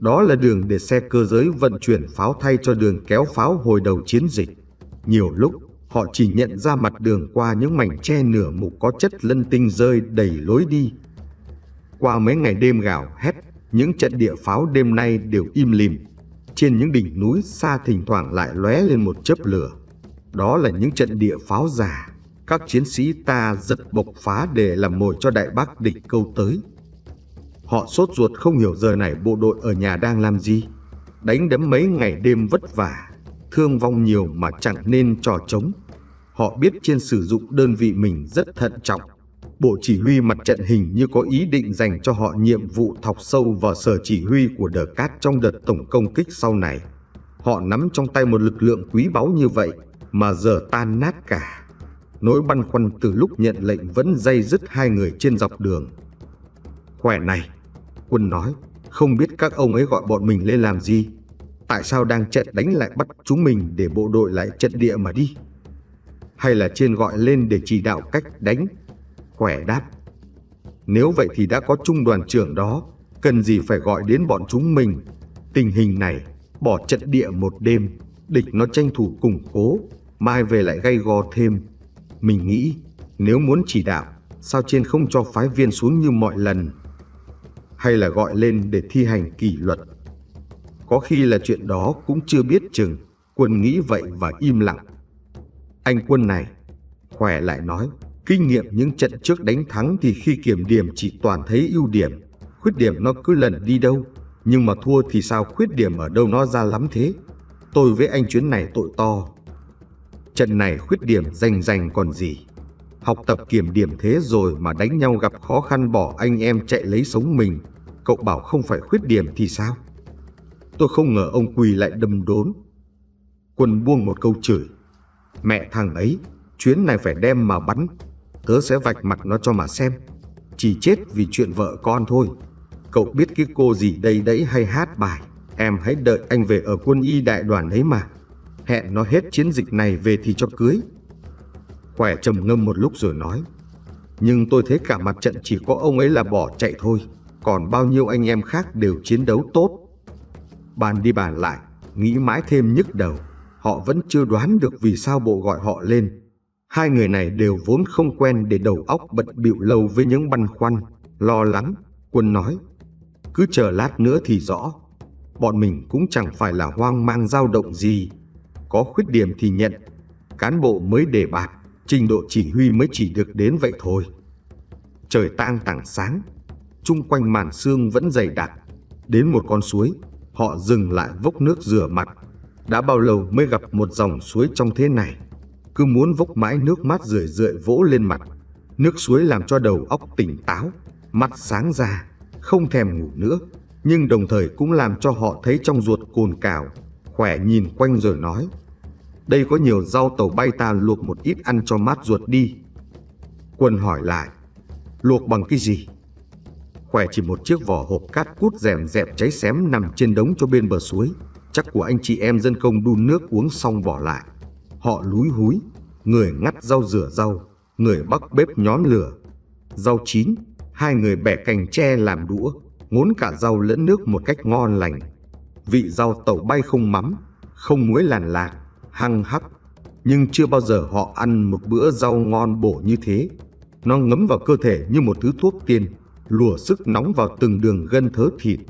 [SPEAKER 1] đó là đường để xe cơ giới vận chuyển pháo thay cho đường kéo pháo hồi đầu chiến dịch. Nhiều lúc, họ chỉ nhận ra mặt đường qua những mảnh tre nửa mục có chất lân tinh rơi đầy lối đi. Qua mấy ngày đêm gào hét, những trận địa pháo đêm nay đều im lìm. Trên những đỉnh núi xa thỉnh thoảng lại lóe lên một chớp lửa. Đó là những trận địa pháo giả. Các chiến sĩ ta giật bộc phá để làm mồi cho đại bác địch câu tới. Họ sốt ruột không hiểu giờ này bộ đội ở nhà đang làm gì. Đánh đấm mấy ngày đêm vất vả, thương vong nhiều mà chẳng nên trò trống. Họ biết trên sử dụng đơn vị mình rất thận trọng. Bộ chỉ huy mặt trận hình như có ý định dành cho họ nhiệm vụ thọc sâu vào sở chỉ huy của đờ cát trong đợt tổng công kích sau này. Họ nắm trong tay một lực lượng quý báu như vậy mà giờ tan nát cả. Nỗi băn khoăn từ lúc nhận lệnh vẫn dây dứt hai người trên dọc đường. Khỏe này, Quân nói, không biết các ông ấy gọi bọn mình lên làm gì. Tại sao đang trận đánh lại bắt chúng mình để bộ đội lại trận địa mà đi? Hay là trên gọi lên để chỉ đạo cách đánh? Khỏe đáp. Nếu vậy thì đã có trung đoàn trưởng đó, cần gì phải gọi đến bọn chúng mình. Tình hình này, bỏ trận địa một đêm, địch nó tranh thủ củng cố, mai về lại gây go thêm. Mình nghĩ, nếu muốn chỉ đạo, sao trên không cho phái viên xuống như mọi lần hay là gọi lên để thi hành kỷ luật. Có khi là chuyện đó cũng chưa biết chừng, quân nghĩ vậy và im lặng. Anh quân này, khỏe lại nói, kinh nghiệm những trận trước đánh thắng thì khi kiểm điểm chỉ toàn thấy ưu điểm, khuyết điểm nó cứ lần đi đâu, nhưng mà thua thì sao khuyết điểm ở đâu nó ra lắm thế. Tôi với anh chuyến này tội to. Trận này khuyết điểm rành rành còn gì. Học tập kiểm điểm thế rồi mà đánh nhau gặp khó khăn bỏ anh em chạy lấy sống mình. Cậu bảo không phải khuyết điểm thì sao? Tôi không ngờ ông Quỳ lại đâm đốn. Quân buông một câu chửi. Mẹ thằng ấy, chuyến này phải đem mà bắn. Tớ sẽ vạch mặt nó cho mà xem. Chỉ chết vì chuyện vợ con thôi. Cậu biết cái cô gì đây đấy hay hát bài. Em hãy đợi anh về ở quân y đại đoàn ấy mà. Hẹn nó hết chiến dịch này về thì cho cưới quẻ trầm ngâm một lúc rồi nói Nhưng tôi thấy cả mặt trận chỉ có ông ấy là bỏ chạy thôi Còn bao nhiêu anh em khác đều chiến đấu tốt Bàn đi bàn lại Nghĩ mãi thêm nhức đầu Họ vẫn chưa đoán được vì sao bộ gọi họ lên Hai người này đều vốn không quen để đầu óc bận bịu lâu với những băn khoăn, lo lắng. Quân nói, cứ chờ lát nữa thì rõ. Bọn mình cũng chẳng phải là hoang mang dao động gì. Có khuyết điểm thì nhận, cán bộ mới đề bạt trình độ chỉ huy mới chỉ được đến vậy thôi. Trời tang tảng sáng, chung quanh màn sương vẫn dày đặc. Đến một con suối, họ dừng lại vốc nước rửa mặt. Đã bao lâu mới gặp một dòng suối trong thế này? Cứ muốn vốc mãi nước mát rười rượi vỗ lên mặt. Nước suối làm cho đầu óc tỉnh táo, mặt sáng ra, không thèm ngủ nữa. Nhưng đồng thời cũng làm cho họ thấy trong ruột cồn cào, khỏe nhìn quanh rồi nói. Đây có nhiều rau tàu bay ta luộc một ít ăn cho mát ruột đi. Quân hỏi lại, luộc bằng cái gì? Khỏe chỉ một chiếc vỏ hộp cát cút rèm dẹp cháy xém nằm trên đống cho bên bờ suối. Chắc của anh chị em dân công đun nước uống xong bỏ lại. Họ lúi húi, người ngắt rau rửa rau, người bắc bếp nhóm lửa. Rau chín, hai người bẻ cành tre làm đũa, ngốn cả rau lẫn nước một cách ngon lành. Vị rau tẩu bay không mắm, không muối làn lạc, hăng hắc, nhưng chưa bao giờ họ ăn một bữa rau ngon bổ như thế. Nó ngấm vào cơ thể như một thứ thuốc tiên, lùa sức nóng vào từng đường gân thớ thịt.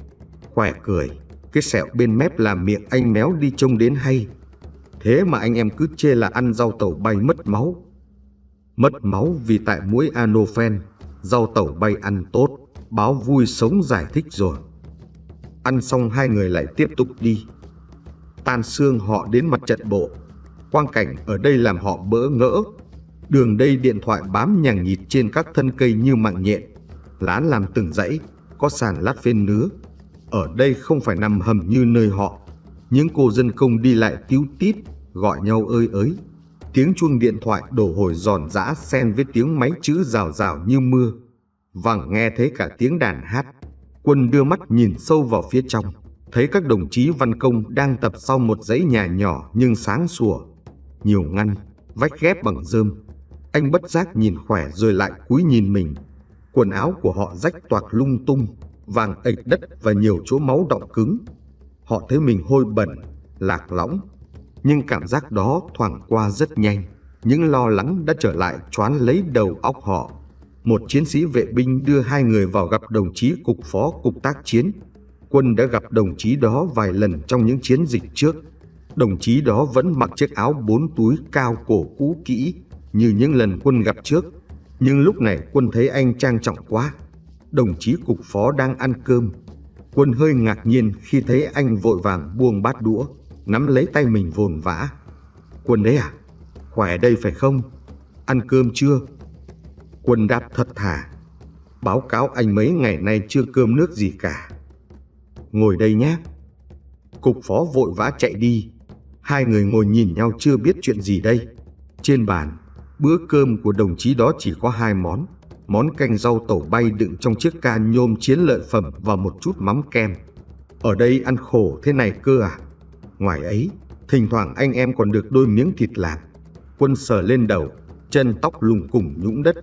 [SPEAKER 1] Khỏe cười, cái sẹo bên mép làm miệng anh méo đi trông đến hay. Thế mà anh em cứ chê là ăn rau tẩu bay mất máu. Mất máu vì tại mũi Anofen, rau tẩu bay ăn tốt, báo vui sống giải thích rồi. Ăn xong hai người lại tiếp tục đi tan xương họ đến mặt trận bộ. Quang cảnh ở đây làm họ bỡ ngỡ. Đường đây điện thoại bám nhàng nhịt trên các thân cây như mạng nhện. Lá làm từng dãy, có sàn lát phên nứa. Ở đây không phải nằm hầm như nơi họ. Những cô dân công đi lại tíu tít, gọi nhau ơi ới. Tiếng chuông điện thoại đổ hồi giòn giã xen với tiếng máy chữ rào rào như mưa. Vẳng nghe thấy cả tiếng đàn hát. Quân đưa mắt nhìn sâu vào phía trong thấy các đồng chí văn công đang tập sau một dãy nhà nhỏ nhưng sáng sủa, nhiều ngăn, vách ghép bằng rơm. Anh bất giác nhìn khỏe rồi lại cúi nhìn mình. Quần áo của họ rách toạc lung tung, vàng ệch đất và nhiều chỗ máu đọng cứng. Họ thấy mình hôi bẩn, lạc lõng. Nhưng cảm giác đó thoảng qua rất nhanh. Những lo lắng đã trở lại choán lấy đầu óc họ. Một chiến sĩ vệ binh đưa hai người vào gặp đồng chí cục phó cục tác chiến Quân đã gặp đồng chí đó vài lần trong những chiến dịch trước. Đồng chí đó vẫn mặc chiếc áo bốn túi cao cổ cũ kỹ như những lần quân gặp trước. Nhưng lúc này quân thấy anh trang trọng quá. Đồng chí cục phó đang ăn cơm. Quân hơi ngạc nhiên khi thấy anh vội vàng buông bát đũa, nắm lấy tay mình vồn vã. Quân đấy à? Khỏe đây phải không? Ăn cơm chưa? Quân đáp thật thà. Báo cáo anh mấy ngày nay chưa cơm nước gì cả ngồi đây nhé. Cục phó vội vã chạy đi, hai người ngồi nhìn nhau chưa biết chuyện gì đây. Trên bàn, bữa cơm của đồng chí đó chỉ có hai món, món canh rau tẩu bay đựng trong chiếc ca nhôm chiến lợi phẩm và một chút mắm kem. Ở đây ăn khổ thế này cơ à? Ngoài ấy, thỉnh thoảng anh em còn được đôi miếng thịt lạc. Quân sờ lên đầu, chân tóc lùng cùng nhũng đất.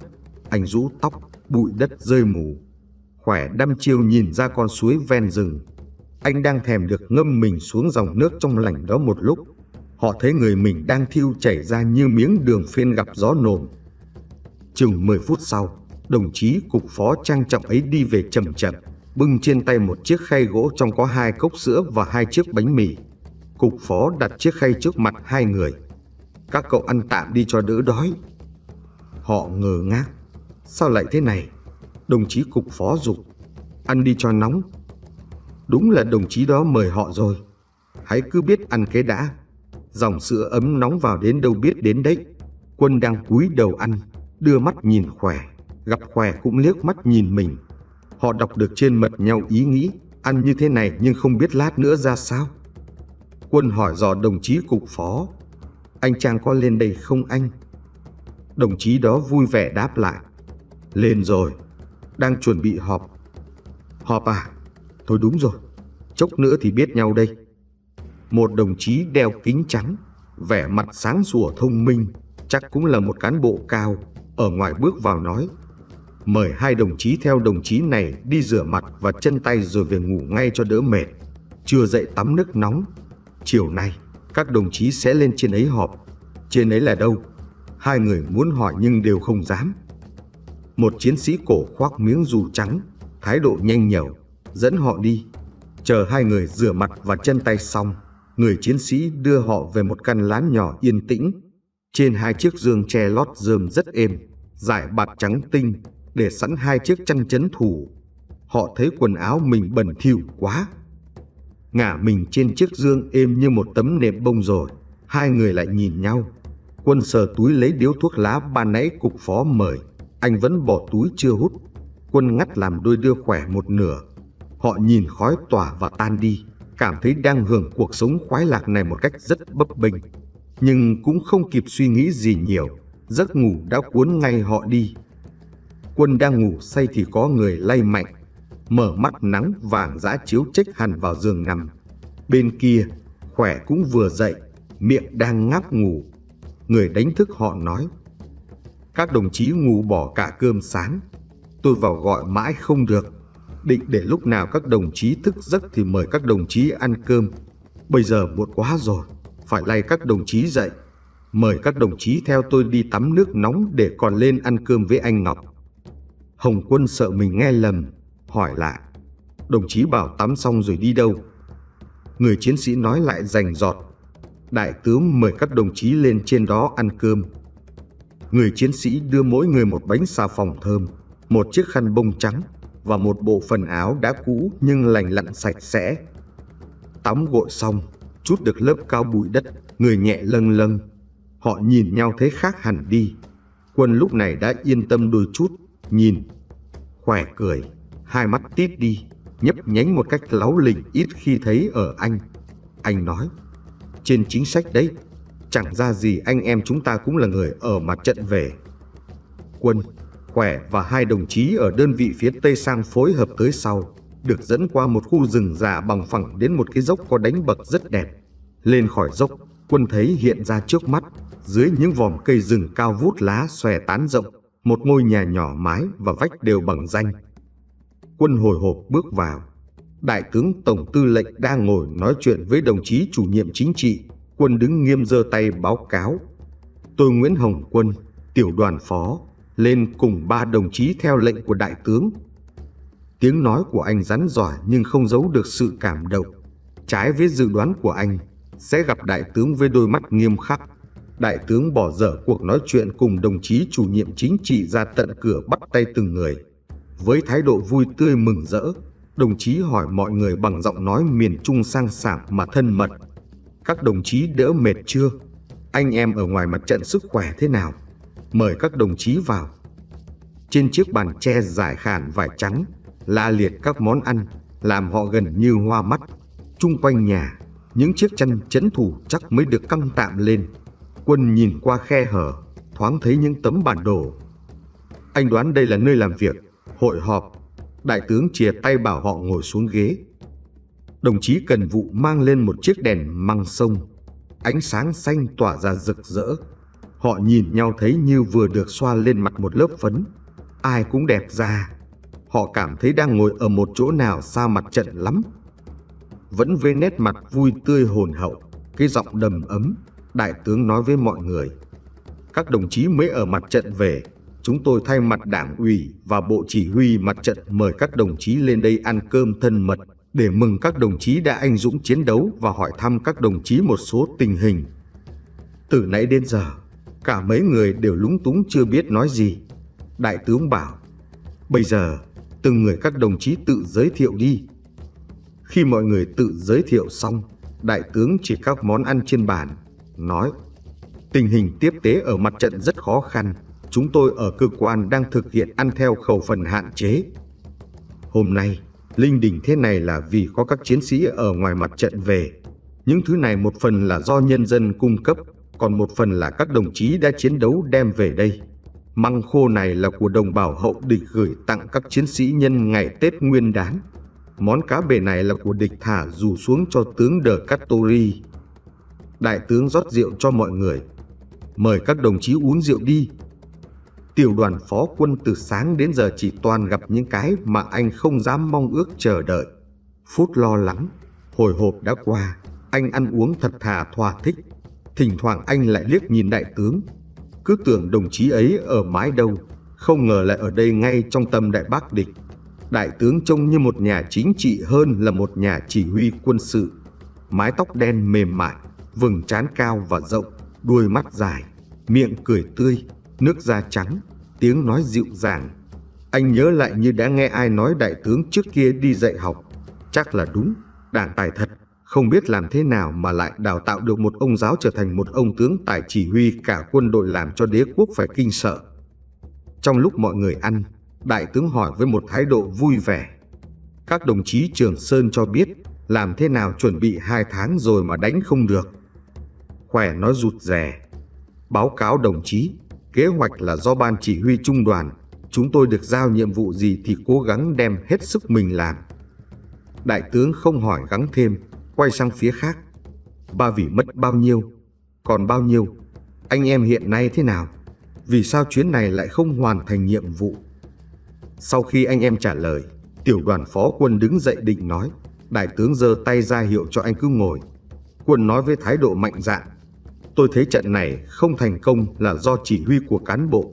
[SPEAKER 1] Anh rũ tóc, bụi đất rơi mù. Khỏe đăm chiêu nhìn ra con suối ven rừng, anh đang thèm được ngâm mình xuống dòng nước trong lành đó một lúc. Họ thấy người mình đang thiêu chảy ra như miếng đường phiên gặp gió nồm. Chừng 10 phút sau, đồng chí cục phó trang trọng ấy đi về chậm chậm, bưng trên tay một chiếc khay gỗ trong có hai cốc sữa và hai chiếc bánh mì. Cục phó đặt chiếc khay trước mặt hai người. Các cậu ăn tạm đi cho đỡ đói. Họ ngờ ngác. Sao lại thế này? Đồng chí cục phó dục. Ăn đi cho nóng, Đúng là đồng chí đó mời họ rồi. Hãy cứ biết ăn cái đã. Dòng sữa ấm nóng vào đến đâu biết đến đấy. Quân đang cúi đầu ăn, đưa mắt nhìn khỏe. Gặp khỏe cũng liếc mắt nhìn mình. Họ đọc được trên mật nhau ý nghĩ, ăn như thế này nhưng không biết lát nữa ra sao. Quân hỏi dò đồng chí cục phó. Anh Trang có lên đây không anh? Đồng chí đó vui vẻ đáp lại. Lên rồi, đang chuẩn bị họp. Họp à? Thôi đúng rồi, chốc nữa thì biết nhau đây. Một đồng chí đeo kính trắng, vẻ mặt sáng sủa thông minh, chắc cũng là một cán bộ cao, ở ngoài bước vào nói. Mời hai đồng chí theo đồng chí này đi rửa mặt và chân tay rồi về ngủ ngay cho đỡ mệt. Chưa dậy tắm nước nóng. Chiều nay, các đồng chí sẽ lên trên ấy họp. Trên ấy là đâu? Hai người muốn hỏi nhưng đều không dám. Một chiến sĩ cổ khoác miếng dù trắng, thái độ nhanh nhẩu, dẫn họ đi. Chờ hai người rửa mặt và chân tay xong, người chiến sĩ đưa họ về một căn lán nhỏ yên tĩnh. Trên hai chiếc giường tre lót rơm rất êm, giải bạt trắng tinh, để sẵn hai chiếc chăn chấn thủ. Họ thấy quần áo mình bẩn thỉu quá. Ngả mình trên chiếc giường êm như một tấm nệm bông rồi, hai người lại nhìn nhau. Quân sờ túi lấy điếu thuốc lá ban nãy cục phó mời, anh vẫn bỏ túi chưa hút. Quân ngắt làm đôi đưa khỏe một nửa, Họ nhìn khói tỏa và tan đi, cảm thấy đang hưởng cuộc sống khoái lạc này một cách rất bấp bênh. Nhưng cũng không kịp suy nghĩ gì nhiều, giấc ngủ đã cuốn ngay họ đi. Quân đang ngủ say thì có người lay mạnh, mở mắt nắng vàng dã chiếu trách hẳn vào giường nằm. Bên kia, khỏe cũng vừa dậy, miệng đang ngáp ngủ. Người đánh thức họ nói, các đồng chí ngủ bỏ cả cơm sáng, tôi vào gọi mãi không được định để lúc nào các đồng chí thức giấc thì mời các đồng chí ăn cơm. Bây giờ muộn quá rồi, phải lay các đồng chí dậy. Mời các đồng chí theo tôi đi tắm nước nóng để còn lên ăn cơm với anh Ngọc. Hồng Quân sợ mình nghe lầm, hỏi lại. Đồng chí bảo tắm xong rồi đi đâu? Người chiến sĩ nói lại rành giọt. Đại tướng mời các đồng chí lên trên đó ăn cơm. Người chiến sĩ đưa mỗi người một bánh xà phòng thơm, một chiếc khăn bông trắng và một bộ phần áo đã cũ nhưng lành lặn sạch sẽ. Tắm gội xong, chút được lớp cao bụi đất, người nhẹ lâng lâng. Họ nhìn nhau thấy khác hẳn đi. Quân lúc này đã yên tâm đôi chút, nhìn. Khỏe cười, hai mắt tít đi, nhấp nhánh một cách láo lỉnh ít khi thấy ở anh. Anh nói, trên chính sách đấy, chẳng ra gì anh em chúng ta cũng là người ở mặt trận về. Quân khỏe và hai đồng chí ở đơn vị phía Tây sang phối hợp tới sau, được dẫn qua một khu rừng già bằng phẳng đến một cái dốc có đánh bậc rất đẹp. Lên khỏi dốc, quân thấy hiện ra trước mắt, dưới những vòm cây rừng cao vút lá xòe tán rộng, một ngôi nhà nhỏ mái và vách đều bằng danh. Quân hồi hộp bước vào. Đại tướng Tổng Tư lệnh đang ngồi nói chuyện với đồng chí chủ nhiệm chính trị. Quân đứng nghiêm giơ tay báo cáo. Tôi Nguyễn Hồng Quân, tiểu đoàn phó, lên cùng ba đồng chí theo lệnh của đại tướng. Tiếng nói của anh rắn giỏi nhưng không giấu được sự cảm động. Trái với dự đoán của anh, sẽ gặp đại tướng với đôi mắt nghiêm khắc. Đại tướng bỏ dở cuộc nói chuyện cùng đồng chí chủ nhiệm chính trị ra tận cửa bắt tay từng người. Với thái độ vui tươi mừng rỡ, đồng chí hỏi mọi người bằng giọng nói miền trung sang sảng mà thân mật. Các đồng chí đỡ mệt chưa? Anh em ở ngoài mặt trận sức khỏe thế nào? mời các đồng chí vào. Trên chiếc bàn tre giải khản vải trắng, la liệt các món ăn, làm họ gần như hoa mắt. Trung quanh nhà, những chiếc chăn chấn thủ chắc mới được căng tạm lên. Quân nhìn qua khe hở, thoáng thấy những tấm bản đồ. Anh đoán đây là nơi làm việc, hội họp. Đại tướng chìa tay bảo họ ngồi xuống ghế. Đồng chí Cần Vụ mang lên một chiếc đèn măng sông. Ánh sáng xanh tỏa ra rực rỡ, Họ nhìn nhau thấy như vừa được xoa lên mặt một lớp phấn. Ai cũng đẹp ra. Họ cảm thấy đang ngồi ở một chỗ nào xa mặt trận lắm. Vẫn với nét mặt vui tươi hồn hậu, cái giọng đầm ấm, đại tướng nói với mọi người. Các đồng chí mới ở mặt trận về, chúng tôi thay mặt đảng ủy và bộ chỉ huy mặt trận mời các đồng chí lên đây ăn cơm thân mật để mừng các đồng chí đã anh dũng chiến đấu và hỏi thăm các đồng chí một số tình hình. Từ nãy đến giờ, Cả mấy người đều lúng túng chưa biết nói gì. Đại tướng bảo, bây giờ từng người các đồng chí tự giới thiệu đi. Khi mọi người tự giới thiệu xong, đại tướng chỉ các món ăn trên bàn, nói Tình hình tiếp tế ở mặt trận rất khó khăn, chúng tôi ở cơ quan đang thực hiện ăn theo khẩu phần hạn chế. Hôm nay, Linh Đình thế này là vì có các chiến sĩ ở ngoài mặt trận về. Những thứ này một phần là do nhân dân cung cấp, còn một phần là các đồng chí đã chiến đấu đem về đây. Măng khô này là của đồng bào hậu địch gửi tặng các chiến sĩ nhân ngày Tết Nguyên đán. Món cá bể này là của địch thả dù xuống cho tướng Đờ Cát Đại tướng rót rượu cho mọi người. Mời các đồng chí uống rượu đi. Tiểu đoàn phó quân từ sáng đến giờ chỉ toàn gặp những cái mà anh không dám mong ước chờ đợi. Phút lo lắng, hồi hộp đã qua, anh ăn uống thật thà thỏa thích thỉnh thoảng anh lại liếc nhìn đại tướng. Cứ tưởng đồng chí ấy ở mãi đâu, không ngờ lại ở đây ngay trong tâm đại bác địch. Đại tướng trông như một nhà chính trị hơn là một nhà chỉ huy quân sự. Mái tóc đen mềm mại, vầng trán cao và rộng, đuôi mắt dài, miệng cười tươi, nước da trắng, tiếng nói dịu dàng. Anh nhớ lại như đã nghe ai nói đại tướng trước kia đi dạy học. Chắc là đúng, đảng tài thật không biết làm thế nào mà lại đào tạo được một ông giáo trở thành một ông tướng tài chỉ huy cả quân đội làm cho đế quốc phải kinh sợ. Trong lúc mọi người ăn, đại tướng hỏi với một thái độ vui vẻ. Các đồng chí Trường Sơn cho biết làm thế nào chuẩn bị hai tháng rồi mà đánh không được. Khỏe nói rụt rè. Báo cáo đồng chí, kế hoạch là do ban chỉ huy trung đoàn. Chúng tôi được giao nhiệm vụ gì thì cố gắng đem hết sức mình làm. Đại tướng không hỏi gắng thêm, quay sang phía khác. Ba vị mất bao nhiêu, còn bao nhiêu, anh em hiện nay thế nào, vì sao chuyến này lại không hoàn thành nhiệm vụ. Sau khi anh em trả lời, tiểu đoàn phó quân đứng dậy định nói, đại tướng giơ tay ra hiệu cho anh cứ ngồi. Quân nói với thái độ mạnh dạn, tôi thấy trận này không thành công là do chỉ huy của cán bộ.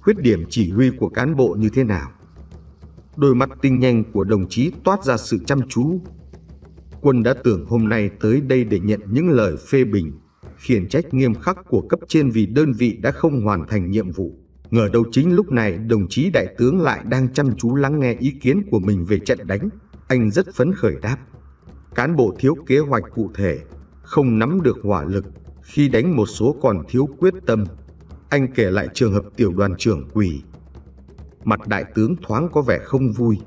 [SPEAKER 1] Khuyết điểm chỉ huy của cán bộ như thế nào? Đôi mắt tinh nhanh của đồng chí toát ra sự chăm chú quân đã tưởng hôm nay tới đây để nhận những lời phê bình, khiển trách nghiêm khắc của cấp trên vì đơn vị đã không hoàn thành nhiệm vụ. Ngờ đâu chính lúc này đồng chí đại tướng lại đang chăm chú lắng nghe ý kiến của mình về trận đánh. Anh rất phấn khởi đáp. Cán bộ thiếu kế hoạch cụ thể, không nắm được hỏa lực, khi đánh một số còn thiếu quyết tâm. Anh kể lại trường hợp tiểu đoàn trưởng quỷ. Mặt đại tướng thoáng có vẻ không vui,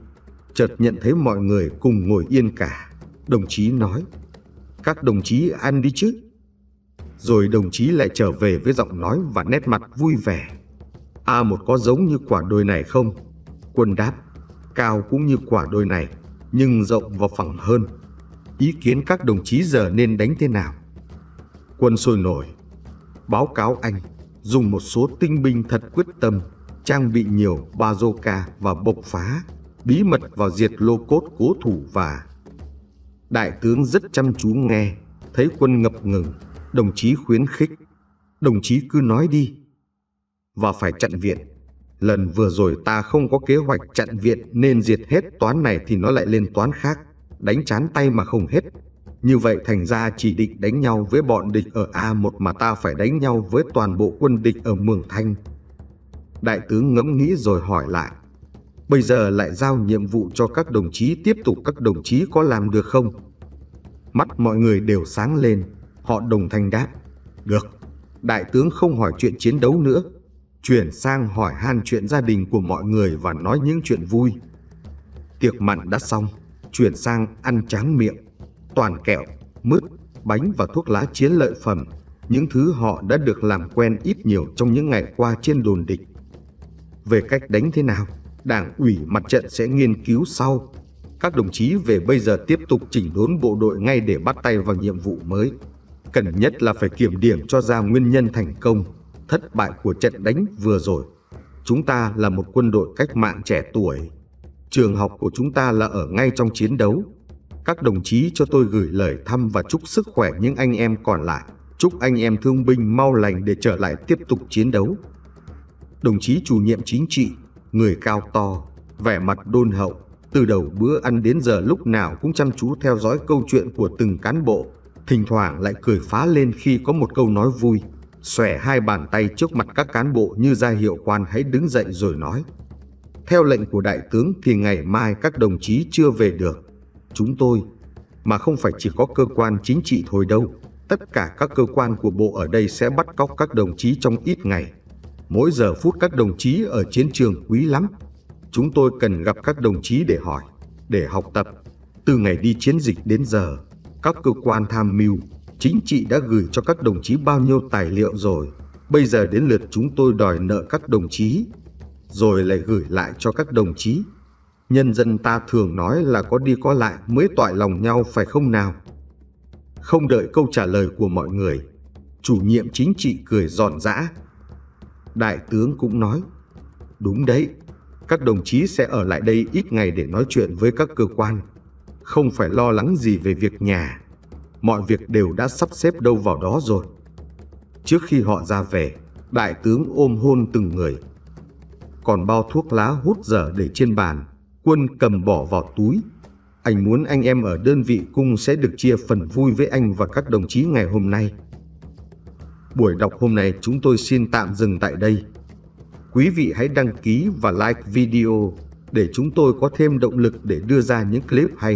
[SPEAKER 1] chợt nhận thấy mọi người cùng ngồi yên cả. Đồng chí nói, các đồng chí ăn đi chứ. Rồi đồng chí lại trở về với giọng nói và nét mặt vui vẻ. A một có giống như quả đồi này không? Quân đáp, cao cũng như quả đồi này, nhưng rộng và phẳng hơn. Ý kiến các đồng chí giờ nên đánh thế nào? Quân sôi nổi, báo cáo anh, dùng một số tinh binh thật quyết tâm, trang bị nhiều bazooka và bộc phá, bí mật vào diệt lô cốt cố thủ và Đại tướng rất chăm chú nghe, thấy quân ngập ngừng, đồng chí khuyến khích. Đồng chí cứ nói đi. Và phải chặn viện. Lần vừa rồi ta không có kế hoạch chặn viện nên diệt hết toán này thì nó lại lên toán khác. Đánh chán tay mà không hết. Như vậy thành ra chỉ định đánh nhau với bọn địch ở a một mà ta phải đánh nhau với toàn bộ quân địch ở Mường Thanh. Đại tướng ngẫm nghĩ rồi hỏi lại. Bây giờ lại giao nhiệm vụ cho các đồng chí tiếp tục các đồng chí có làm được không? Mắt mọi người đều sáng lên, họ đồng thanh đáp. Được, đại tướng không hỏi chuyện chiến đấu nữa, chuyển sang hỏi han chuyện gia đình của mọi người và nói những chuyện vui. Tiệc mặn đã xong, chuyển sang ăn tráng miệng, toàn kẹo, mứt, bánh và thuốc lá chiến lợi phẩm, những thứ họ đã được làm quen ít nhiều trong những ngày qua trên đồn địch. Về cách đánh thế nào? Đảng ủy mặt trận sẽ nghiên cứu sau. Các đồng chí về bây giờ tiếp tục chỉnh đốn bộ đội ngay để bắt tay vào nhiệm vụ mới. Cần nhất là phải kiểm điểm cho ra nguyên nhân thành công, thất bại của trận đánh vừa rồi. Chúng ta là một quân đội cách mạng trẻ tuổi. Trường học của chúng ta là ở ngay trong chiến đấu. Các đồng chí cho tôi gửi lời thăm và chúc sức khỏe những anh em còn lại. Chúc anh em thương binh mau lành để trở lại tiếp tục chiến đấu đồng chí chủ nhiệm chính trị người cao to, vẻ mặt đôn hậu, từ đầu bữa ăn đến giờ lúc nào cũng chăm chú theo dõi câu chuyện của từng cán bộ, thỉnh thoảng lại cười phá lên khi có một câu nói vui, xòe hai bàn tay trước mặt các cán bộ như ra hiệu quan hãy đứng dậy rồi nói. Theo lệnh của đại tướng thì ngày mai các đồng chí chưa về được. Chúng tôi, mà không phải chỉ có cơ quan chính trị thôi đâu, tất cả các cơ quan của bộ ở đây sẽ bắt cóc các đồng chí trong ít ngày mỗi giờ phút các đồng chí ở chiến trường quý lắm. Chúng tôi cần gặp các đồng chí để hỏi, để học tập. Từ ngày đi chiến dịch đến giờ, các cơ quan tham mưu, chính trị đã gửi cho các đồng chí bao nhiêu tài liệu rồi. Bây giờ đến lượt chúng tôi đòi nợ các đồng chí, rồi lại gửi lại cho các đồng chí. Nhân dân ta thường nói là có đi có lại mới toại lòng nhau phải không nào? Không đợi câu trả lời của mọi người, chủ nhiệm chính trị cười giòn giã, đại tướng cũng nói, đúng đấy, các đồng chí sẽ ở lại đây ít ngày để nói chuyện với các cơ quan, không phải lo lắng gì về việc nhà, mọi việc đều đã sắp xếp đâu vào đó rồi. Trước khi họ ra về, đại tướng ôm hôn từng người. Còn bao thuốc lá hút dở để trên bàn, quân cầm bỏ vào túi. Anh muốn anh em ở đơn vị cung sẽ được chia phần vui với anh và các đồng chí ngày hôm nay. Buổi đọc hôm nay chúng tôi xin tạm dừng tại đây. Quý vị hãy đăng ký và like video để chúng tôi có thêm động lực để đưa ra những clip hay hơn.